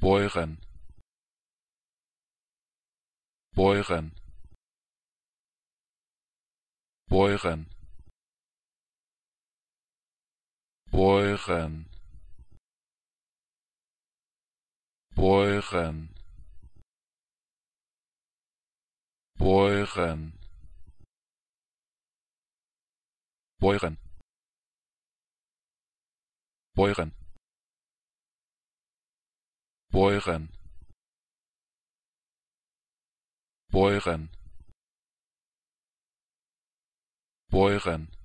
beuren beuren beuren beuren beuren beuren beuren beuren beuren beuren beuren